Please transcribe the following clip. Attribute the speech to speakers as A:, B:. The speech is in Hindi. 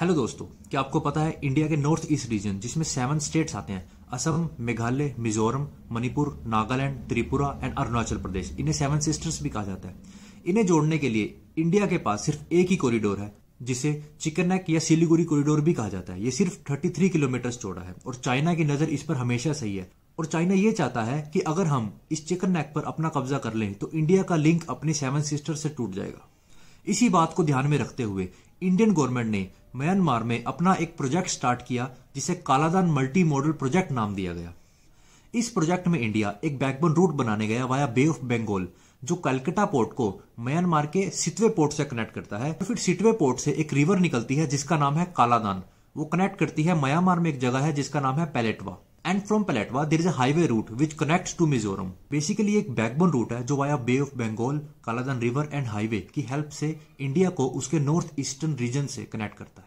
A: हेलो दोस्तों क्या आपको पता है इंडिया के नॉर्थ ईस्ट रीजन जिसमें सेवन स्टेट्स आते हैं असम मेघालय मिजोरम मणिपुर नागालैंड त्रिपुरा एंड अरुणाचल प्रदेश इन्हें सेवन सिस्टर्स भी कहा जाता है इन्हें जोड़ने के लिए इंडिया के पास सिर्फ एक ही कॉरिडोर है जिसे चिकन नेक या सिलीगुड़ी कॉरिडोर भी कहा जाता है ये सिर्फ 33 किलोमीटर चौड़ा है और चाइना की नजर इस पर हमेशा सही है और चाइना ये चाहता है कि अगर हम इस चिकन नेक पर अपना कब्जा कर लें तो इंडिया का लिंक अपने सेवन सिस्टर से टूट जाएगा इसी बात को ध्यान में रखते हुए इंडियन गवर्नमेंट ने म्यांमार में अपना एक प्रोजेक्ट स्टार्ट किया जिसे कालादान मल्टी मॉडल प्रोजेक्ट नाम दिया गया इस प्रोजेक्ट में इंडिया एक बैकबोन रूट बनाने गया वाया बे ऑफ बंगाल जो कलकत्ता पोर्ट को म्यांमार के सितवे पोर्ट से कनेक्ट करता है तो फिर सितवे पोर्ट से एक रिवर निकलती है जिसका नाम है कालादान वो कनेक्ट करती है म्यांमार में एक जगह है जिसका नाम है Paletwa and from Paletwa there is a highway route which connect to Mizoram basically एक बैकबोन रूट है जो via Bay of Bengal Kaladan river and highway की हेल्प से इंडिया को उसके नॉर्थ ईस्टर्न रीजन से कनेक्ट करता है